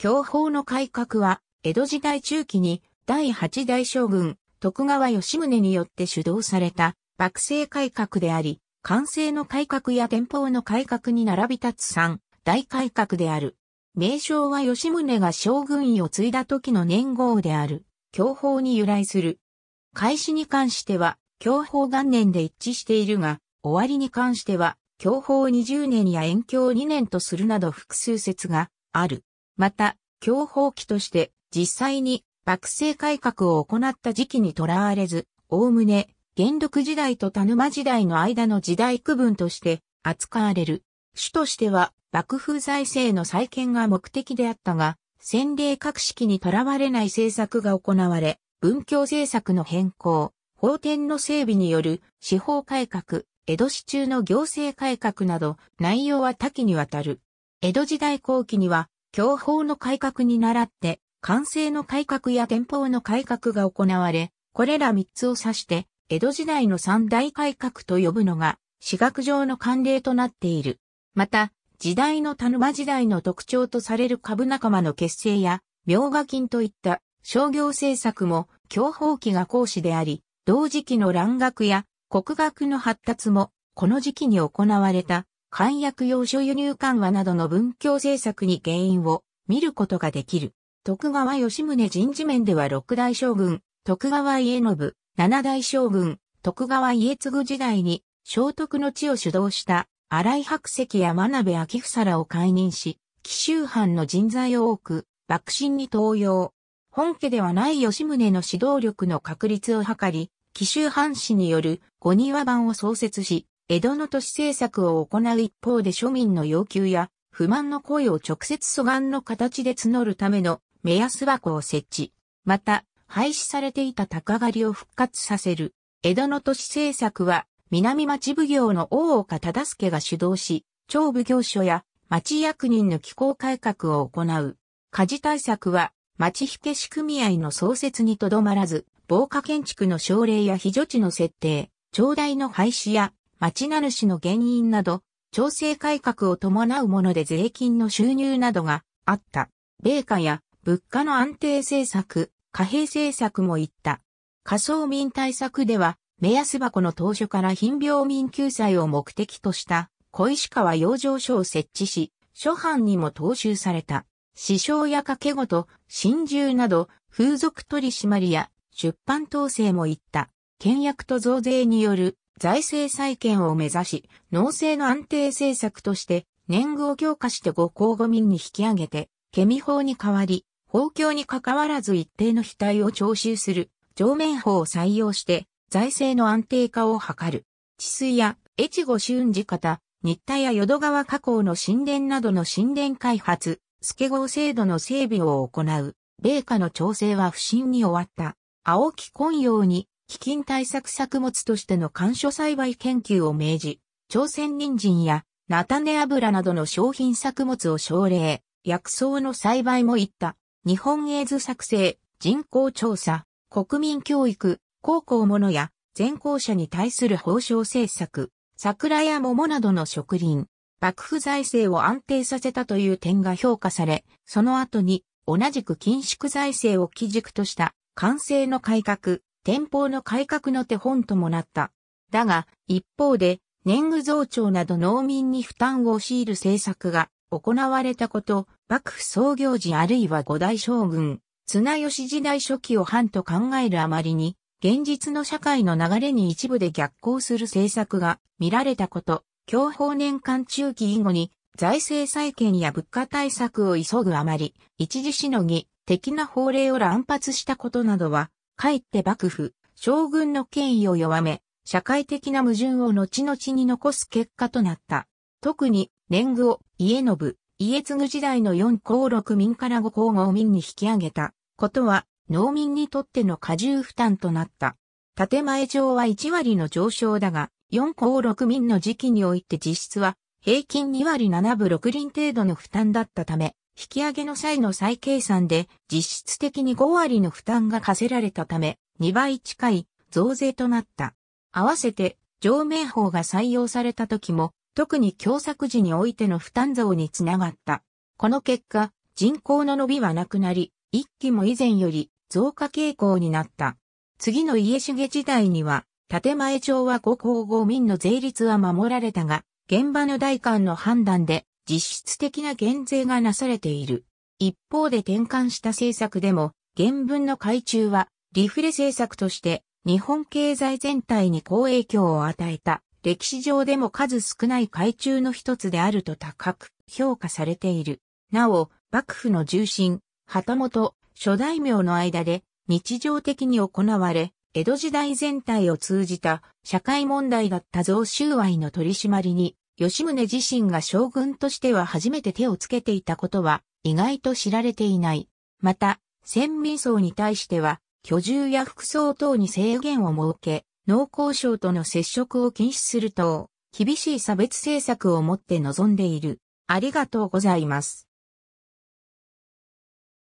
教法の改革は、江戸時代中期に第8代将軍、徳川吉宗によって主導された、幕政改革であり、官政の改革や天保の改革に並び立つ三大改革である。名称は吉宗が将軍位を継いだ時の年号である、教法に由来する。開始に関しては、教法元年で一致しているが、終わりに関しては、教法20年や延教2年とするなど複数説がある。また、教法期として実際に幕政改革を行った時期にとらわれず、おおむね、元禄時代と田沼時代の間の時代区分として扱われる。主としては、幕府財政の再建が目的であったが、先例格式にとらわれない政策が行われ、文教政策の変更、法典の整備による司法改革、江戸市中の行政改革など内容は多岐にわたる。江戸時代後期には教法の改革に倣って、完成の改革や天法の改革が行われ、これら三つを指して、江戸時代の三大改革と呼ぶのが、私学上の慣例となっている。また、時代の田沼時代の特徴とされる株仲間の結成や、描画金といった商業政策も、教法期が講師であり、同時期の乱学や国学の発達も、この時期に行われた漢約要所輸入緩和などの文教政策に原因を見ることができる。徳川吉宗人事面では六代将軍、徳川家信、七代将軍、徳川家継時代に、聖徳の地を主導した荒井白石や真鍋昭房らを解任し、紀州藩の人材を多く、幕臣に登用。本家ではない吉宗の指導力の確立を図り、紀州藩士による五庭版を創設し、江戸の都市政策を行う一方で庶民の要求や不満の声を直接素顔の形で募るための目安箱を設置。また、廃止されていた鷹狩りを復活させる。江戸の都市政策は、南町奉行の大岡忠助が主導し、町奉行所や町役人の機構改革を行う。家事対策は、町引け仕組合の創設にとどまらず、防火建築の奨励や非助地の設定、町代の廃止や町名主の原因など、調整改革を伴うもので税金の収入などがあった。米価や物価の安定政策、貨幣政策もいった。仮想民対策では、目安箱の当初から貧病民救済を目的とした小石川養生所を設置し、諸藩にも踏襲された。師匠や掛け事、真珠など、風俗取締や出版統制もいった。倹約と増税による財政再建を目指し、農政の安定政策として、年貢を強化して五公五民に引き上げて、ケミ法に代わり、法教に関わらず一定の額を徴収する、上面法を採用して、財政の安定化を図る。治水や越後春寺方、日田や淀川河口の神殿などの神殿開発、助号制度の整備を行う。米価の調整は不審に終わった。青木昆陽に基金対策作物としての干渉栽培研究を命じ、朝鮮人参や菜種油などの商品作物を奨励、薬草の栽培もいった、日本映図作成、人口調査、国民教育、高校ものや、全校者に対する報奨政策、桜や桃などの植林、幕府財政を安定させたという点が評価され、その後に同じく緊縮財政を基軸とした、官制の改革、天保の改革の手本ともなった。だが、一方で、年貢増長など農民に負担を強いる政策が行われたこと、幕府創業時あるいは五代将軍、綱吉時代初期を反と考えるあまりに、現実の社会の流れに一部で逆行する政策が見られたこと、享保年間中期以後に財政再建や物価対策を急ぐあまり、一時しのぎ、的な法令を乱発したことなどは、かえって幕府、将軍の権威を弱め、社会的な矛盾を後々に残す結果となった。特に、年貢を家信、家継時代の四項六民から五項五民に引き上げたことは、農民にとっての過重負担となった。建前上は1割の上昇だが、四項六民の時期において実質は、平均2割7分6輪程度の負担だったため、引き上げの際の再計算で実質的に5割の負担が課せられたため、2倍近い増税となった。合わせて、上面法が採用された時も、特に共作時においての負担増につながった。この結果、人口の伸びはなくなり、一期も以前より増加傾向になった。次の家重時代には、建前上は5公5民の税率は守られたが、現場の代官の判断で実質的な減税がなされている。一方で転換した政策でも、原文の改中は、リフレ政策として、日本経済全体に好影響を与えた、歴史上でも数少ない改中の一つであると高く評価されている。なお、幕府の重臣、旗本、諸大名の間で、日常的に行われ、江戸時代全体を通じた社会問題だった増収賄の取り締まりに吉宗自身が将軍としては初めて手をつけていたことは意外と知られていない。また、先民層に対しては、居住や服装等に制限を設け、農交省との接触を禁止する等、厳しい差別政策をもって臨んでいる。ありがとうございます。